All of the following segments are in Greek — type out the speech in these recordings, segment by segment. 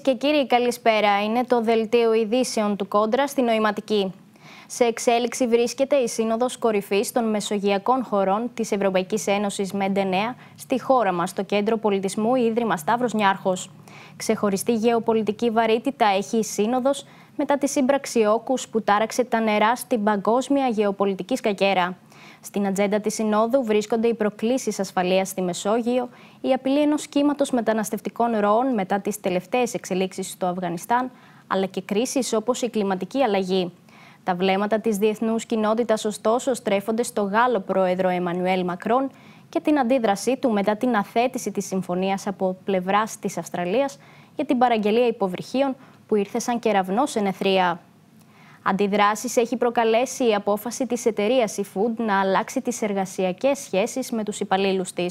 Κυρίες και κύριοι, καλησπέρα. Είναι το δελτίο ειδήσεων του Κόντρα στη Νοηματική. Σε εξέλιξη βρίσκεται η Σύνοδος Κορυφής των Μεσογειακών Χωρών της Ευρωπαϊκής Ένωσης ΜΕΝΤΕΝΕΑ στη χώρα μας, στο Κέντρο Πολιτισμού Ίδρυμα Σταύρος Νιάρχος. Ξεχωριστή γεωπολιτική βαρύτητα έχει η Σύνοδος μετά τη σύμπραξη όκους που τάραξε τα νερά στην παγκόσμια γεωπολιτική σκακέρα. Στην ατζέντα της Συνόδου βρίσκονται οι προκλήσεις ασφαλείας στη Μεσόγειο, η απειλή ενός κύματος μεταναστευτικών ροών μετά τις τελευταίες εξελίξεις στο Αφγανιστάν, αλλά και κρίσεις όπως η κλιματική αλλαγή. Τα βλέμματα της διεθνούς κοινότητας, ωστόσο, στρέφονται στο Γάλλο πρόεδρο Εμμανουέλ Μακρόν και την αντίδρασή του μετά την αθέτηση της συμφωνίας από πλευράς της Αυστραλίας για την παραγγελία υποβρυχίων που ήρθε σαν κεραυνό σε νεθρία. Αντιδράσεις έχει προκαλέσει η απόφαση της εταιρείας eFood να αλλάξει τις εργασιακές σχέσεις με τους υπαλλήλους της.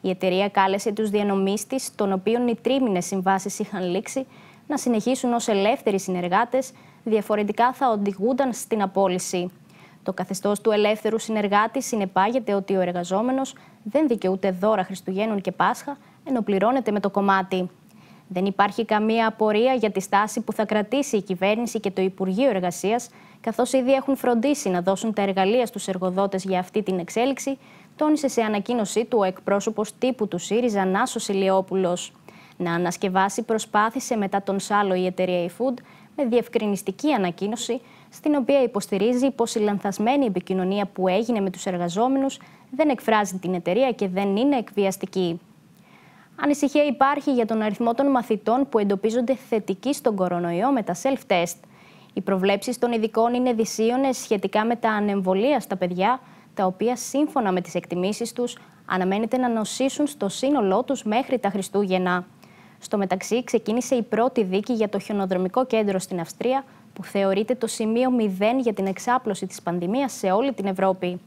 Η εταιρεία κάλεσε τους διανομήστε, των οποίων οι τρίμηνες συμβάσεις είχαν λήξει, να συνεχίσουν ως ελεύθεροι συνεργάτες διαφορετικά θα οδηγούνταν στην απόλυση. Το καθεστώς του ελεύθερου συνεργάτη συνεπάγεται ότι ο εργαζόμενος δεν δικαιούται δώρα Χριστουγέννων και Πάσχα, ενώ πληρώνεται με το κομμάτι. Δεν υπάρχει καμία απορία για τη στάση που θα κρατήσει η κυβέρνηση και το Υπουργείο Εργασίας, καθώς ήδη έχουν φροντίσει να δώσουν τα εργαλεία στους εργοδότες για αυτή την εξέλιξη, τόνισε σε ανακοίνωσή του ο εκπρόσωπος τύπου του ΣΥΡΙΖΑ Νάσος Ηλιόπουλος. Να ανασκευάσει προσπάθησε μετά τον Σάλο η εταιρεία eFood με διευκρινιστική ανακοίνωση, στην οποία υποστηρίζει πως η λανθασμένη επικοινωνία που έγινε με τους εργαζόμενους δεν εκφράζει την εταιρεία και δεν είναι εκβιαστική. Ανησυχία υπάρχει για τον αριθμό των μαθητών που εντοπίζονται θετικοί στον κορονοϊό με τα self-test. Οι προβλέψεις των ειδικών είναι δυσίωνες σχετικά με τα ανεμβολία στα παιδιά, τα οποία σύμφωνα με τις εκτιμήσεις τους αναμένεται να νοσήσουν στο σύνολό τους μέχρι τα Χριστούγεννα. Στο μεταξύ, ξεκίνησε η πρώτη δίκη για το χιονοδρομικό κέντρο στην Αυστρία, που θεωρείται το σημείο μηδέν για την εξάπλωση της πανδημίας σε όλη την Ευρώπη.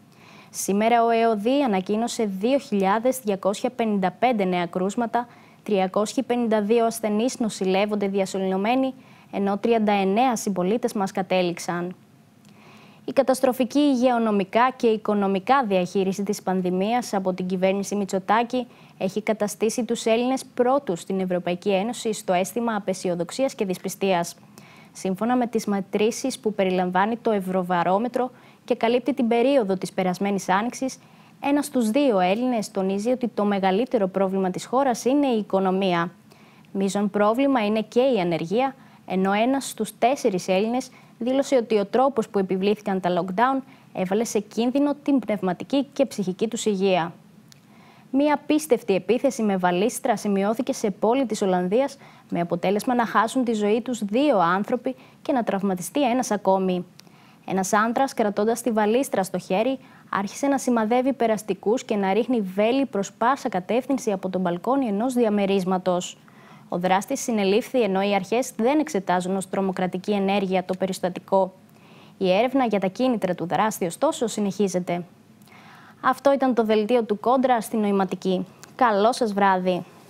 Σήμερα ο ΕΟΔΙ ανακοίνωσε 2.255 νέα κρούσματα, 352 ασθενείς νοσηλεύονται διασωληνωμένοι, ενώ 39 συμπολίτες μας κατέληξαν. Η καταστροφική υγειονομικά και οικονομικά διαχείριση της πανδημίας από την κυβέρνηση Μητσοτάκη έχει καταστήσει τους Έλληνες πρώτους στην Ευρωπαϊκή Ένωση στο αίσθημα απεσιοδοξίας και δυσπιστίας σύμφωνα με τις μετρήσεις που περιλαμβάνει το Ευρωβαρόμετρο και καλύπτει την περίοδο της περασμένης άνοιξης, ένας στους δύο Έλληνες τονίζει ότι το μεγαλύτερο πρόβλημα της χώρας είναι η οικονομία. Μίζον πρόβλημα είναι και η ανεργία, ενώ ένας στους τέσσερις Έλληνες δήλωσε ότι ο τρόπος που επιβλήθηκαν τα lockdown έβαλε σε κίνδυνο την πνευματική και ψυχική τους υγεία. Μία απίστευτη επίθεση με βαλίστρα σημειώθηκε σε πόλη της Ολλανδίας με αποτέλεσμα να χάσουν τη ζωή τους δύο άνθρωποι και να τραυματιστεί ένας ακόμη. Ένας άντρας κρατώντας τη βαλίστρα στο χέρι άρχισε να σημαδεύει περαστικούς και να ρίχνει βέλη προς πάσα κατεύθυνση από τον μπαλκόνι ενός διαμερίσματος. Ο δράστης συνελήφθη ενώ οι αρχές δεν εξετάζουν ως τρομοκρατική ενέργεια το περιστατικό. Η έρευνα για τα κίνητρα του δράστη ωστόσο συνεχίζεται. Αυτό ήταν το δελτίο του Κόντρα στην Νοηματική. Καλό σας βράδυ.